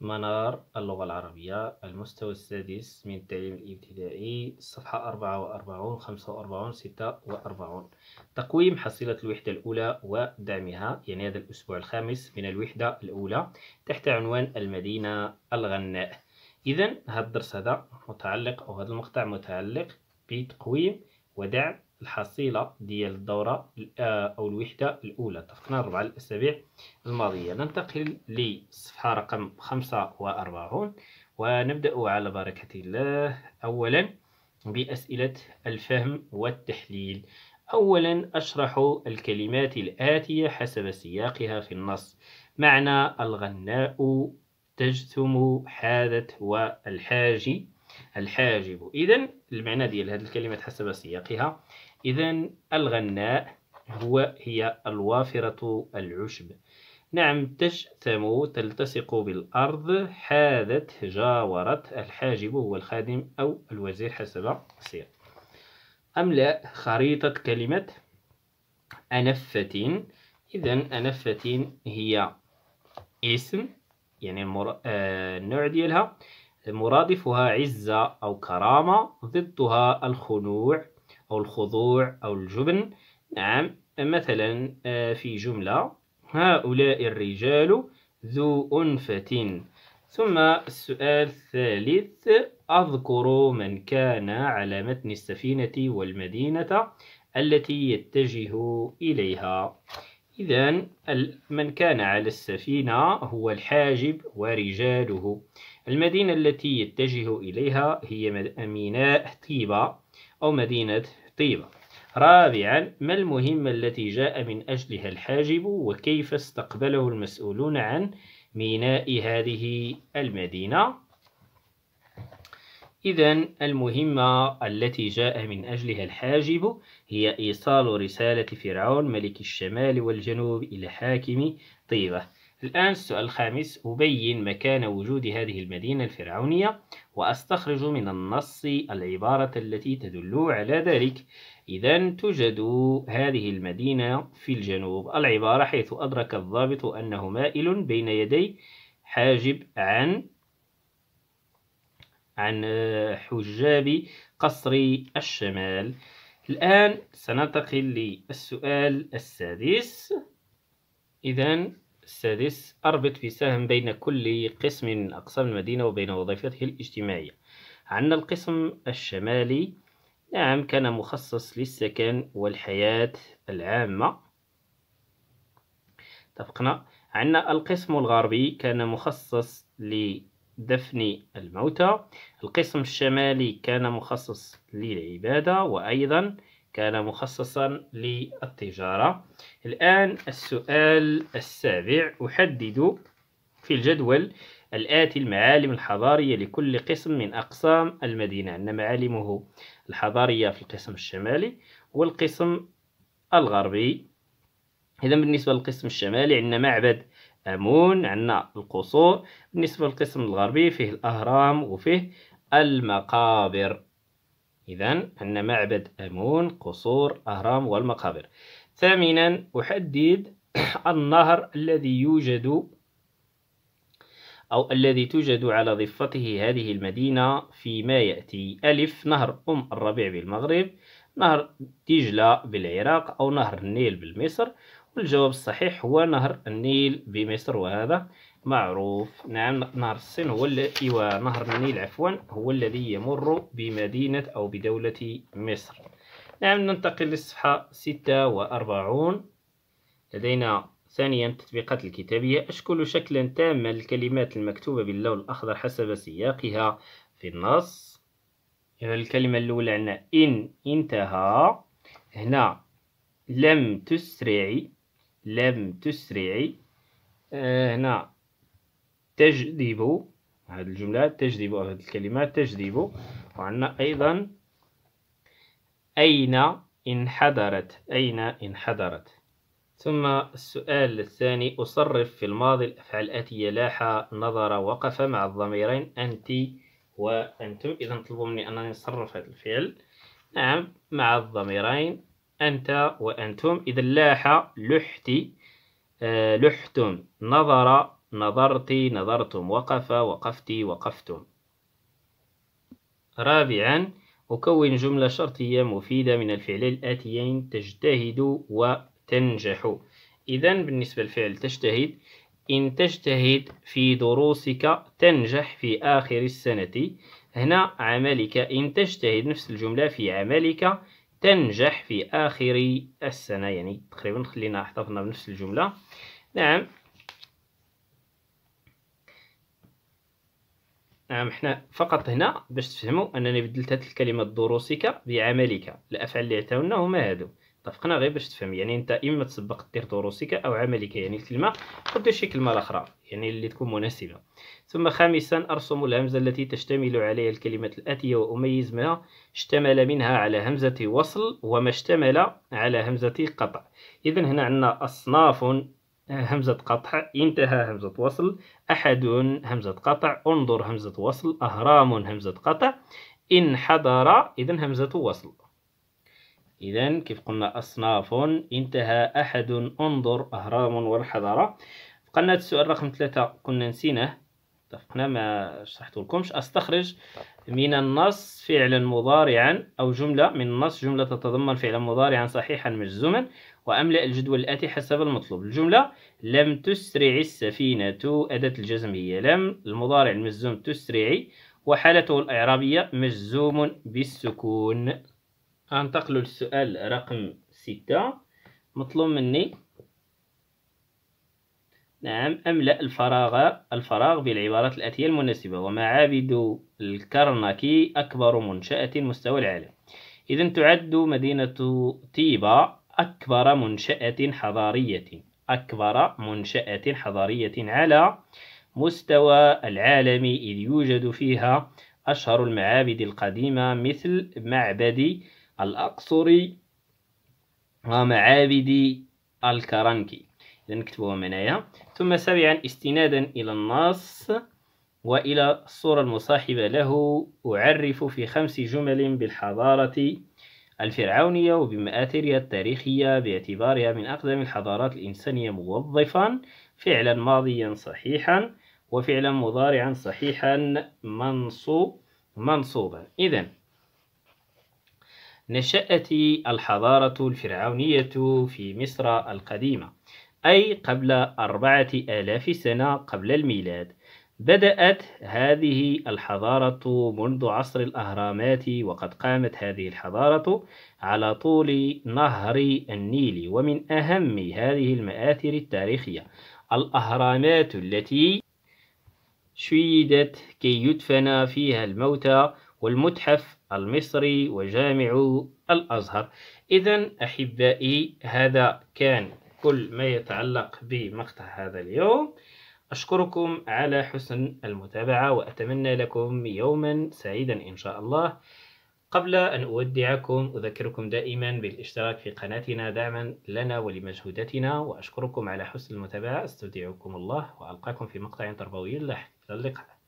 منار اللغة العربية المستوى السادس من التعليم الابتدائي صفحة أربعة وأربعون خمسة وأربعون ستة وأربعون تقويم حصيلة الوحدة الأولى ودعمها يعني هذا الأسبوع الخامس من الوحدة الأولى تحت عنوان المدينة الغناء إذا هذا الدرس هذا متعلق أو هذا المقطع متعلق بتقويم ودعم الحصيلة ديال الدورة آه، أو الوحدة الأولى اتفقنا أربعة الأسابيع الماضية ننتقل للصفحة رقم خمسة وأربعون ونبدأ على بركة الله أولا بأسئلة الفهم والتحليل أولا أشرح الكلمات الآتية حسب سياقها في النص معنى الغناء تجثم حاذت والحاجي الحاجب إذا المعنى ديال هذه الكلمة حسب سياقها إذا الغناء هو هي الوافرة العشب نعم تجثم تلتصق بالأرض حاذت جاورت الحاجب هو الخادم أو الوزير حسب السياق لا خريطة كلمة أنفة إذا أنفة هي اسم يعني المر... آه النوع ديالها مرادفها عزة أو كرامة ضدها الخنوع أو الخضوع أو الجبن نعم مثلا آه، في جملة هؤلاء الرجال ذو أنفة ثم السؤال الثالث أذكر من كان على متن السفينة والمدينة التي يتجه إليها إذا من كان على السفينة هو الحاجب ورجاله المدينة التي يتجه إليها هي ميناء طيبة أو مدينة طيبة رابعا ما المهمة التي جاء من أجلها الحاجب وكيف استقبله المسؤولون عن ميناء هذه المدينة إذا المهمة التي جاء من أجلها الحاجب هي إيصال رسالة فرعون ملك الشمال والجنوب إلى حاكم طيبة الآن السؤال الخامس أبين مكان وجود هذه المدينة الفرعونية وأستخرج من النص العبارة التي تدل على ذلك إذا توجد هذه المدينة في الجنوب العبارة حيث أدرك الضابط أنه مائل بين يدي حاجب عن عن آه، حجاب قصر الشمال الآن سننتقل للسؤال السادس إذا السادس أربط في سهم بين كل قسم من أقسام المدينة وبين وظيفته الاجتماعية عندنا القسم الشمالي نعم كان مخصص للسكن والحياة العامة تفقنا عندنا القسم الغربي كان مخصص لدفن الموتى القسم الشمالي كان مخصص للعبادة وأيضا كان مخصصا للتجارة الآن السؤال السابع أحدد في الجدول الآتي المعالم الحضارية لكل قسم من أقسام المدينة عندنا معالمه الحضارية في القسم الشمالي والقسم الغربي إذا بالنسبة للقسم الشمالي عندنا معبد أمون عندنا القصور بالنسبة للقسم الغربي فيه الأهرام وفيه المقابر إذا أن معبد أمون قصور أهرام والمقابر ثامنا أحدد النهر الذي يوجد أو الذي توجد على ضفته هذه المدينة فيما يأتي ألف نهر أم الربيع بالمغرب نهر دجلة بالعراق أو نهر النيل بالمصر والجواب الصحيح هو نهر النيل بمصر وهذا معروف نعم نهر الصين هو اللي إيوا نهر النيل عفوا هو الذي يمر بمدينة أو بدولة مصر نعم ننتقل للصفحة ستة وأربعون لدينا ثانيا التطبيقات الكتابية أشكل شكلا تاما للكلمات المكتوبة باللون الأخضر حسب سياقها في النص إذا الكلمة الأولى عندنا إن انتهى هنا لم تسرعي لم تسرعي آه، هنا تجذبوا هذه الجملات تجذبوا هذه الكلمات تجذبوا وعندنا أيضا أين انحدرت أين انحدرت ثم السؤال الثاني أصرف في الماضي الأفعال الآتية لاح نظر وقف مع الضميرين أنت وأنتم إذا طلبوا مني أنني نصرف هذا الفعل نعم مع الضميرين أنت وأنتم إذا لاح لحتي آه، لحتم نظر نظرت نظرتم وقف وقفت وقفتم رابعا أكون جملة شرطية مفيدة من الفعلين الآتيين تجتهد وتنجح إذا بالنسبة للفعل تجتهد إن تجتهد في دروسك تنجح في آخر السنة هنا عملك إن تجتهد نفس الجملة في عملك تنجح في آخر السنة يعني تقريبا خلينا احتفظنا بنفس الجملة نعم نعم حنا فقط هنا باش تفهموا انني بدلت هذه الكلمه دروسك بعملك الافعال اللي عطاونا هما هادو اتفقنا غير باش تفهم يعني انت اما تسبق دير دروسك او عملك يعني الكلمه ودير شي كلمه اخرى يعني اللي تكون مناسبه ثم خامسا ارسم الهمزه التي تشتمل عليها الكلمه الاتيه واميز ما اشتمل منها على همزه وصل وما اشتمل على همزه قطع اذا هنا عندنا اصناف همزة قطع انتهى همزة وصل أحد همزة قطع انظر همزة وصل أهرام همزة قطع إن حضر إذا همزة وصل إذا كيف قلنا أصناف انتهى أحد انظر أهرام وانحدر قلنا السؤال رقم ثلاثة كنا نسيناه اتفقنا ما شرحت لكمش استخرج من النص فعلا مضارعا او جمله من النص جمله تتضمن فعلا مضارعا صحيحا مجزوما واملا الجدول الاتي حسب المطلوب الجمله لم تسرع السفينه اداه الجزم هي لم المضارع المجزوم تسرع وحالته الاعرابيه مجزوم بالسكون انتقل للسؤال رقم ستة مطلوب مني نعم أملأ الفراغ الفراغ بالعبارات الآتية المناسبة ومعابد الكرنك أكبر منشأة مستوى العالم إذا تعد مدينة طيبة أكبر منشأة حضارية أكبر منشأة حضارية على مستوى العالم إذ يوجد فيها أشهر المعابد القديمة مثل معبد الأقصر ومعابد الكرنكي إذا نكتبوها معناها ثم سابعا استنادا إلى النص وإلى الصورة المصاحبة له أعرف في خمس جمل بالحضارة الفرعونية وبمآثرها التاريخية باعتبارها من أقدم الحضارات الإنسانية موظفا فعلا ماضيا صحيحا وفعلا مضارعا صحيحا منصوب منصوبا إذا نشأت الحضارة الفرعونية في مصر القديمة أي قبل أربعة آلاف سنة قبل الميلاد بدأت هذه الحضارة منذ عصر الأهرامات وقد قامت هذه الحضارة على طول نهر النيل ومن أهم هذه المآثر التاريخية الأهرامات التي شيدت كي يدفن فيها الموتى والمتحف المصري وجامع الأزهر إذا أحبائي هذا كان كل ما يتعلق بمقطع هذا اليوم أشكركم على حسن المتابعة وأتمنى لكم يوما سعيدا إن شاء الله قبل أن أودعكم أذكركم دائما بالاشتراك في قناتنا دعما لنا ولمجهوداتنا وأشكركم على حسن المتابعة أستودعكم الله وألقاكم في مقطع تربوي لاحق إلى اللقاء